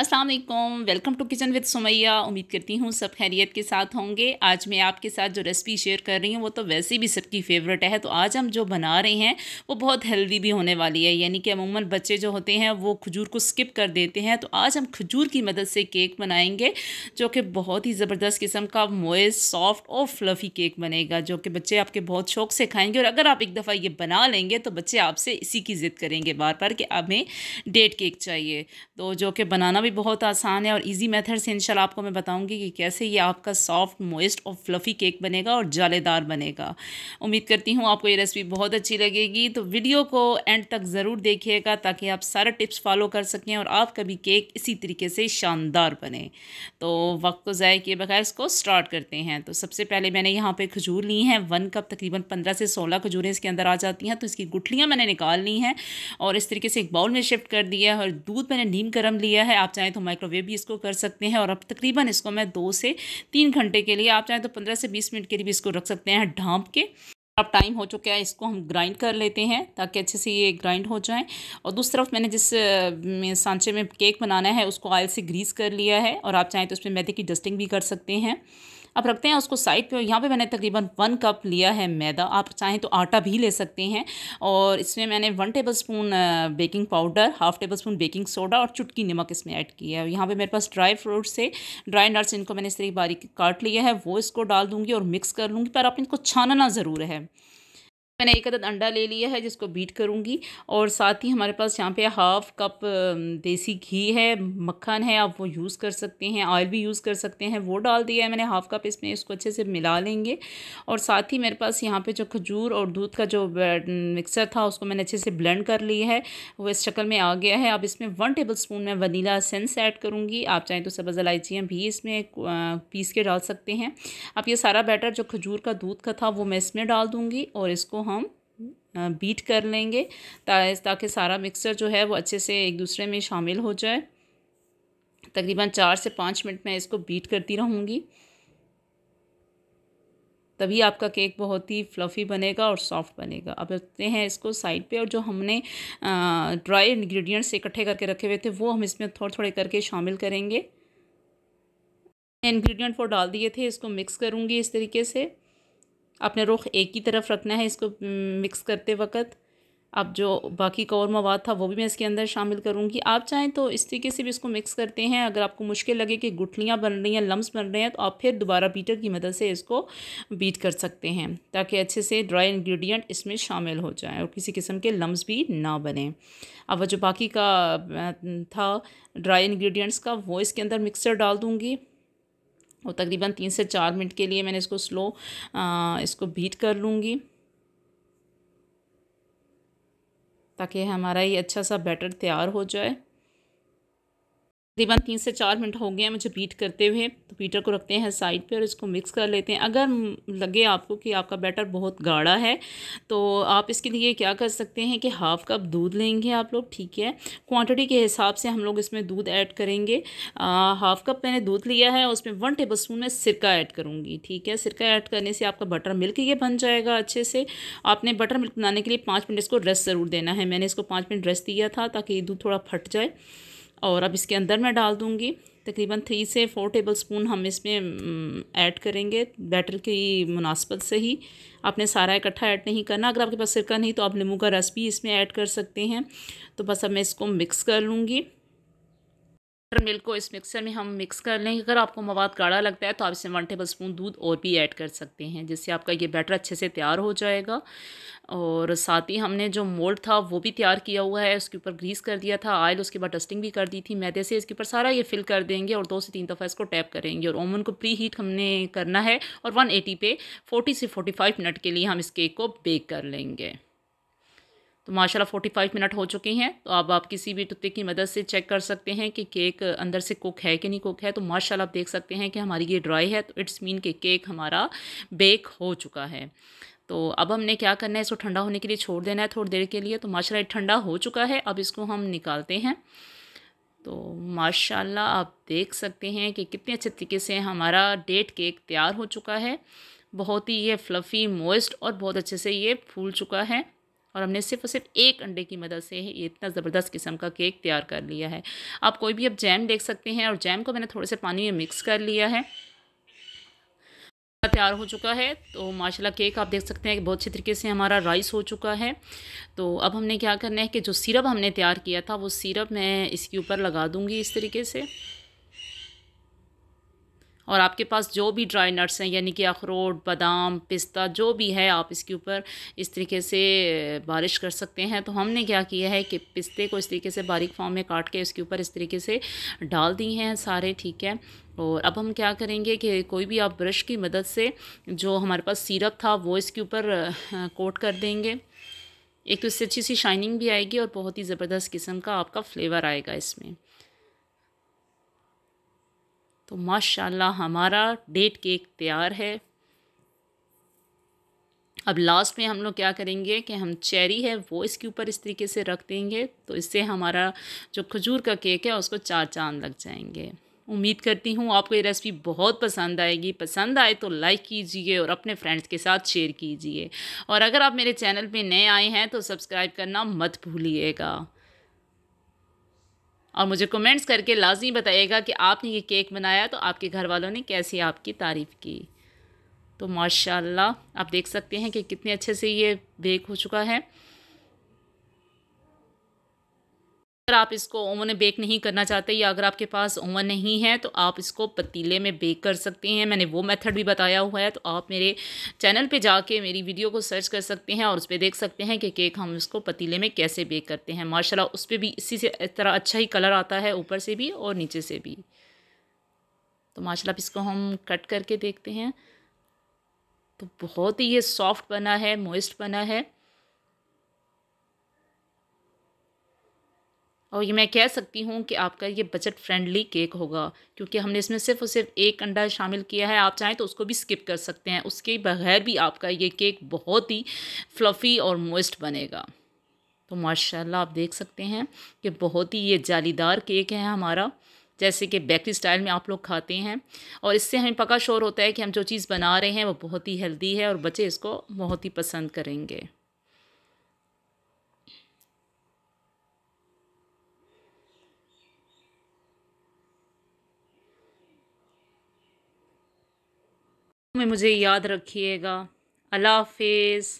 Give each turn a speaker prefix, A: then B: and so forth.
A: अस्सलाम वालेकुम welcome to kitchen with Sumaiya उम्मीद करती हूँ सब खैरियत के साथ होंगे आज मैं आपके साथ जो रेसिपी शेयर कर रही हूँ वो तो वैसे भी सबकी फेवरेट है तो आज हम जो बना रहे हैं वो बहुत हेल्दी भी होने वाली है यानी कि अमूमन बच्चे जो होते हैं वो खजूर को स्किप कर देते हैं तो आज हम खजूर की मदद से केक बनाएंगे जो कि बहुत ही ज़बरदस्त किस्म का मोइस सॉफ्ट और फ्लफ़ी केक बनेगा जो कि बच्चे आपके बहुत शौक से खाएँगे और अगर आप एक दफ़ा ये बना लेंगे तो बच्चे आपसे इसी की ज़िद करेंगे बार बार कि हमें डेट केक चाहिए तो जो कि बनाना भी बहुत आसान है और इजी मेथड से इंशाल्लाह आपको मैं बताऊंगी कि कैसे ये आपका सॉफ्ट मोइस्ट और फ्लफ़ी केक बनेगा और जालेदार बनेगा उम्मीद करती हूँ आपको ये रेसिपी बहुत अच्छी लगेगी तो वीडियो को एंड तक ज़रूर देखिएगा ताकि आप सारा टिप्स फॉलो कर सकें और आपका भी केक इसी तरीके से शानदार बने तो वक्त को तो ज़ाय किए बगैर इसको स्टार्ट करते हैं तो सबसे पहले मैंने यहाँ पर खजूर ली हैं वन कप तकरीबन पंद्रह से सोलह खजूरें इसके अंदर आ जाती हैं तो इसकी गुठलियाँ मैंने निकाल ली हैं और इस तरीके से एक बाउल में शिफ्ट कर दिया है और दूध मैंने नीम गर्म लिया है आप आप चाहें तो माइक्रोवेव भी इसको कर सकते हैं और अब तकरीबन इसको मैं दो से तीन घंटे के लिए आप चाहें तो पंद्रह से बीस मिनट के लिए भी इसको रख सकते हैं ढांप के अब टाइम हो चुका है इसको हम ग्राइंड कर लेते हैं ताकि अच्छे से ये ग्राइंड हो जाए और दूसरी तरफ मैंने जिस सांचे में केक बनाना है उसको ऑयल से ग्रीस कर लिया है और आप चाहें तो उसमें मैदे की डस्टिंग भी कर सकते हैं अब रखते हैं उसको साइड पे यहाँ पे मैंने तकरीबन वन कप लिया है मैदा आप चाहें तो आटा भी ले सकते हैं और इसमें मैंने one tablespoon baking powder half tablespoon baking soda और चुटकी नमक इसमें ऐड किया है यहाँ पर मेरे पास ड्राई फ्रूट्स है ड्राई नट्स इनको मैंने इस तरीके बारीक काट लिया है वो इसको डाल दूँगी और मिक्स कर लूँगी पर आप इनको छानना ज़रूर है मैंने एक अदद अंडा ले लिया है जिसको बीट करूँगी और साथ ही हमारे पास यहाँ पे हाफ कप देसी घी है मक्खन है आप वो यूज़ कर सकते हैं ऑयल भी यूज़ कर सकते हैं वो डाल दिया है मैंने हाफ कप इसमें इसको अच्छे से मिला लेंगे और साथ ही मेरे पास यहाँ पे जो खजूर और दूध का जो मिक्सर था उसको मैंने अच्छे से ब्लेंड कर लिया है वो इस शक्ल में आ गया है अब इसमें वन टेबल स्पून मैं वनीला सेंस ऐड करूँगी आप चाहें तो सब्ज़ इलायचियाँ भी इसमें पीस के डाल सकते हैं अब ये सारा बैटर जो खजूर का दूध का था वो मैं इसमें डाल दूँगी और इसको हम हम बीट कर लेंगे ताकि सारा मिक्सचर जो है वो अच्छे से एक दूसरे में शामिल हो जाए तकरीबन चार से पाँच मिनट में इसको बीट करती रहूँगी तभी आपका केक बहुत ही फ्लफ़ी बनेगा और सॉफ्ट बनेगा अब रखते हैं इसको साइड पे और जो हमने ड्राई इंग्रेडिएंट्स इकट्ठे करके रखे हुए थे वो हम इसमें थोड़े थोड़े करके शामिल करेंगे इन्ग्रीडियंट वो डाल दिए थे इसको मिक्स करूँगी इस तरीके से आपने रुख एक ही तरफ रखना है इसको मिक्स हम्म, करते वक्त अब जो बाकी का और मवाद था वो भी मैं इसके अंदर शामिल करूँगी आप चाहें तो इस तरीके से भी इसको मिक्स करते हैं अगर आपको मुश्किल लगे कि गुठलियाँ बन रही हैं लम्ब बन रहे हैं तो आप फिर दोबारा बीटर की मदद से इसको बीट कर सकते हैं ताकि अच्छे से ड्राई इंग्रेडिएंट इसमें शामिल हो जाए और किसी किस्म के लम्स भी ना बने अब वह जो बाकी का था ड्राई इन्ग्रीडियंट्स का वो इसके अंदर मिक्सर डाल दूँगी और तकरीबन तीन से चार मिनट के लिए मैंने इसको स्लो आ, इसको बीट कर लूँगी ताकि हमारा ये अच्छा सा बैटर तैयार हो जाए तकरीबन तीन से चार मिनट हो गए हैं मुझे बीट करते हुए तो बीटर को रखते हैं साइड पे और इसको मिक्स कर लेते हैं अगर लगे आपको कि आपका बैटर बहुत गाढ़ा है तो आप इसके लिए क्या कर सकते हैं कि हाफ़ कप दूध लेंगे आप लोग ठीक है क्वांटिटी के हिसाब से हम लोग इसमें दूध ऐड करेंगे हाफ़ कप मैंने दूध लिया है उसमें वन टेबल स्पून में सिरका ऐड करूँगी ठीक है सिरका ऐड करने से आपका बटर मिल्क ये बन जाएगा अच्छे से आपने बटर मिल्क बनाने के लिए पाँच मिनट इसको रेस्ट ज़रूर देना है मैंने इसको पाँच मिनट रेस्ट दिया था ताकि दूध थोड़ा फट जाए और अब इसके अंदर मैं डाल दूँगी तकरीबन थ्री से फोर टेबल स्पून हम इसमें ऐड करेंगे बैटर की मुनासबत से ही आपने सारा इकट्ठा ऐड नहीं करना अगर आपके पास सिरका नहीं तो आप नींबू का रस भी इसमें ऐड कर सकते हैं तो बस अब मैं इसको मिक्स कर लूँगी बटर मिल्क को इस मिक्सर में हम मिक्स कर लेंगे अगर आपको मवाद गाढ़ा लगता है तो आप इसमें वन टेबल स्पून दूध और भी ऐड कर सकते हैं जिससे आपका ये बैटर अच्छे से तैयार हो जाएगा और साथ ही हमने जो मोल्ड था वो भी तैयार किया हुआ है उसके ऊपर ग्रीस कर दिया था ऑयल उसके बाद डस्टिंग भी कर दी थी मैदे से इसके ऊपर सारा ये फिल कर देंगे और दो से तीन दफ़ा इसको टैप करेंगे और ओमन को प्री हीट हमने करना है और वन एटी पे फोर्टी से फोर्टी फाइव मिनट के लिए हम इस केक को बेक कर लेंगे तो माशाल्लाह 45 मिनट हो चुके हैं तो अब आप किसी भी टुत्ते की मदद से चेक कर सकते हैं कि केक अंदर से कुक है कि नहीं कुक है तो माशाल्लाह आप देख सकते हैं कि हमारी ये ड्राई है तो इट्स मीन कि केक हमारा बेक हो चुका है तो अब हमने क्या करना है इसको ठंडा होने के लिए छोड़ देना है थोड़ी देर के लिए तो माशाला ठंडा हो चुका है अब इसको हम निकालते हैं तो माशाल्लाह आप देख सकते हैं कि कितने अच्छे तरीके से हमारा डेट केक तैयार हो चुका है बहुत ही ये फ्लफ़ी मोइस्ट और बहुत अच्छे से ये फूल चुका है और हमने सिर्फ और सिर्फ एक अंडे की मदद से ये इतना ज़बरदस्त किस्म का केक तैयार कर लिया है आप कोई भी अब जैम देख सकते हैं और जैम को मैंने थोड़े से पानी में मिक्स कर लिया है तैयार हो चुका है तो माशाल्लाह केक आप देख सकते हैं कि बहुत अच्छे तरीके से हमारा राइस हो चुका है तो अब हमने क्या करना है कि जो सिरप हमने तैयार किया था वो सिरप मैं इसके ऊपर लगा दूँगी इस तरीके से और आपके पास जो भी ड्राई नट्स हैं यानी कि अखरोट बादाम पिस्ता जो भी है आप इसके ऊपर इस तरीके से बारिश कर सकते हैं तो हमने क्या किया है कि पिस्ते को इस तरीके से बारीक फॉर्म में काट के इसके ऊपर इस तरीके से डाल दिए हैं सारे ठीक है और अब हम क्या करेंगे कि कोई भी आप ब्रश की मदद से जो हमारे पास सीरप था वो इसके ऊपर कोट कर देंगे एक तो इससे अच्छी सी शाइनिंग भी आएगी और बहुत ही ज़बरदस्त किस्म का आपका फ्लेवर आएगा इसमें तो माशाल्लाह हमारा डेट केक तैयार है अब लास्ट में हम लोग क्या करेंगे कि हम चेरी है वो इसके ऊपर इस तरीके से रख देंगे तो इससे हमारा जो खजूर का केक है उसको चार चांद लग जाएंगे उम्मीद करती हूँ आपको ये रेसिपी बहुत पसंद आएगी पसंद आए तो लाइक कीजिए और अपने फ्रेंड्स के साथ शेयर कीजिए और अगर आप मेरे चैनल पे नए आए हैं तो सब्सक्राइब करना मत भूलिएगा और मुझे कमेंट्स करके लाजमी बताइएगा कि आपने ये केक बनाया तो आपके घर वालों ने कैसी आपकी तारीफ़ की तो माशाल्लाह आप देख सकते हैं कि कितने अच्छे से ये बेक हो चुका है अगर आप इसको ओवन में बेक नहीं करना चाहते या अगर आपके पास ओवन नहीं है तो आप इसको पतीले में बेक कर सकते हैं मैंने वो मेथड भी बताया हुआ है तो आप मेरे चैनल पे जाके मेरी वीडियो को सर्च कर सकते हैं और उस पर देख सकते हैं कि केक हम इसको पतीले में कैसे बेक करते हैं माशाल्लाह उस पर भी इसी से इस तरह अच्छा ही कलर आता है ऊपर से भी और नीचे से भी तो माशाला इसको हम कट करके देखते हैं तो बहुत ही ये सॉफ्ट बना है मोइस्ट बना है और ये मैं कह सकती हूँ कि आपका ये बजट फ्रेंडली केक होगा क्योंकि हमने इसमें सिर्फ और सिर्फ एक अंडा शामिल किया है आप चाहें तो उसको भी स्किप कर सकते हैं उसके बगैर भी आपका ये केक बहुत ही फ्लफ़ी और मोइस्ट बनेगा तो माशाल्लाह आप देख सकते हैं कि बहुत ही ये जालीदार केक है हमारा जैसे कि बेकरी स्टाइल में आप लोग खाते हैं और इससे हमें पक्का शोर होता है कि हम जो चीज़ बना रहे हैं वो बहुत ही हेल्दी है और बच्चे इसको बहुत ही पसंद करेंगे में मुझे याद रखिएगा अल्लाह हाफिज़